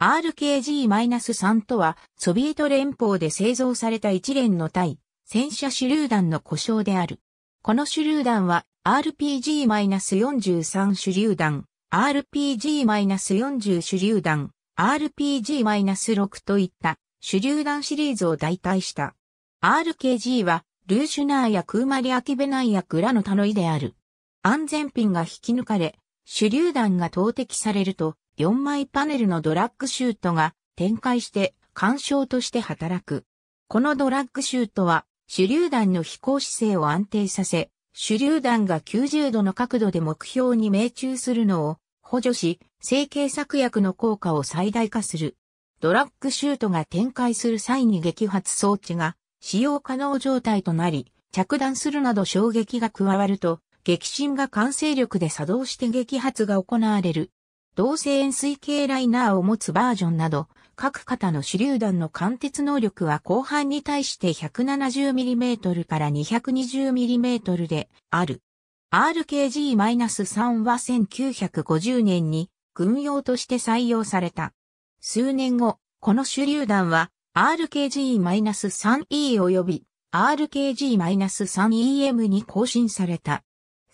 RKG-3 とは、ソビエト連邦で製造された一連の対戦車手榴弾の故障である。この手榴弾は RPG-43 手榴弾、RPG-40 手榴弾、RPG-6 といった手榴弾シリーズを代替した。RKG は、ルーシュナーやクーマリアキベナイやクラの頼りである。安全ピンが引き抜かれ、手榴弾が投擲されると、4枚パネルのドラッグシュートが展開して干渉として働く。このドラッグシュートは手榴弾の飛行姿勢を安定させ、手榴弾が90度の角度で目標に命中するのを補助し、成形策薬の効果を最大化する。ドラッグシュートが展開する際に撃発装置が使用可能状態となり、着弾するなど衝撃が加わると、激震が完成力で作動して撃発が行われる。同性円錐形ライナーを持つバージョンなど、各型の手榴弾の貫徹能力は後半に対して 170mm から 220mm である。RKG-3 は1950年に軍用として採用された。数年後、この手榴弾は RKG-3E 及び RKG-3EM に更新された。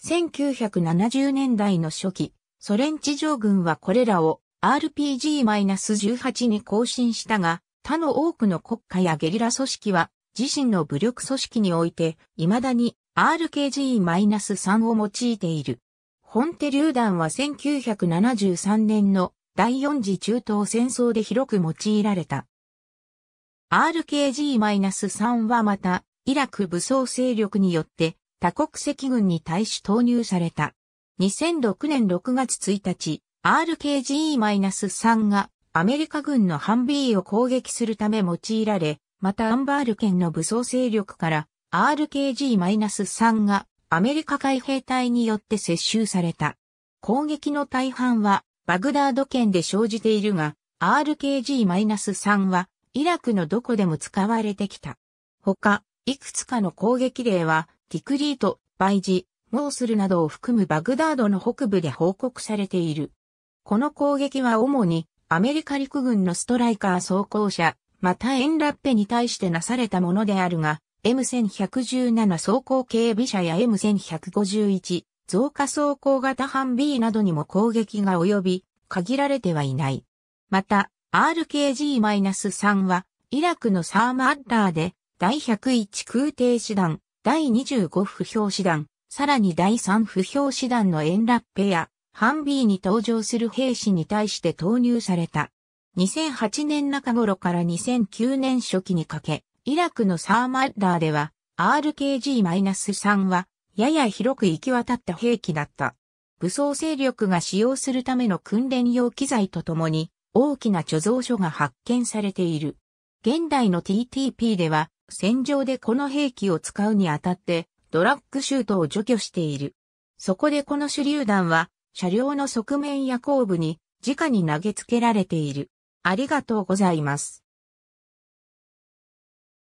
1970年代の初期、ソ連地上軍はこれらを RPG-18 に更新したが、他の多くの国家やゲリラ組織は自身の武力組織において未だに RKG-3 を用いている。本手榴弾は1973年の第四次中東戦争で広く用いられた。RKG-3 はまた、イラク武装勢力によって多国籍軍に対し投入された。2006年6月1日、r k g 3がアメリカ軍のハンビーを攻撃するため用いられ、またアンバール県の武装勢力から RKG-3 がアメリカ海兵隊によって接収された。攻撃の大半はバグダード県で生じているが、RKG-3 はイラクのどこでも使われてきた。他、いくつかの攻撃例は、ティクリート、バイジ、モースルなどを含むバグダードの北部で報告されている。この攻撃は主にアメリカ陸軍のストライカー装甲車、またエンラッペに対してなされたものであるが、M1117 装甲警備車や M1151 増加装甲型半 B などにも攻撃が及び、限られてはいない。また、RKG-3 は、イラクのサーマッラーで、第101空挺師団、第25不評師団、さらに第三不評師団のエンラッペや、ハンビーに登場する兵士に対して投入された。2008年中頃から2009年初期にかけ、イラクのサーマッダーでは、RKG-3 は、やや広く行き渡った兵器だった。武装勢力が使用するための訓練用機材とともに、大きな貯蔵所が発見されている。現代の TTP では、戦場でこの兵器を使うにあたって、ドラッグシュートを除去している。そこでこの手榴弾は、車両の側面や後部に直に投げつけられている。ありがとうございます。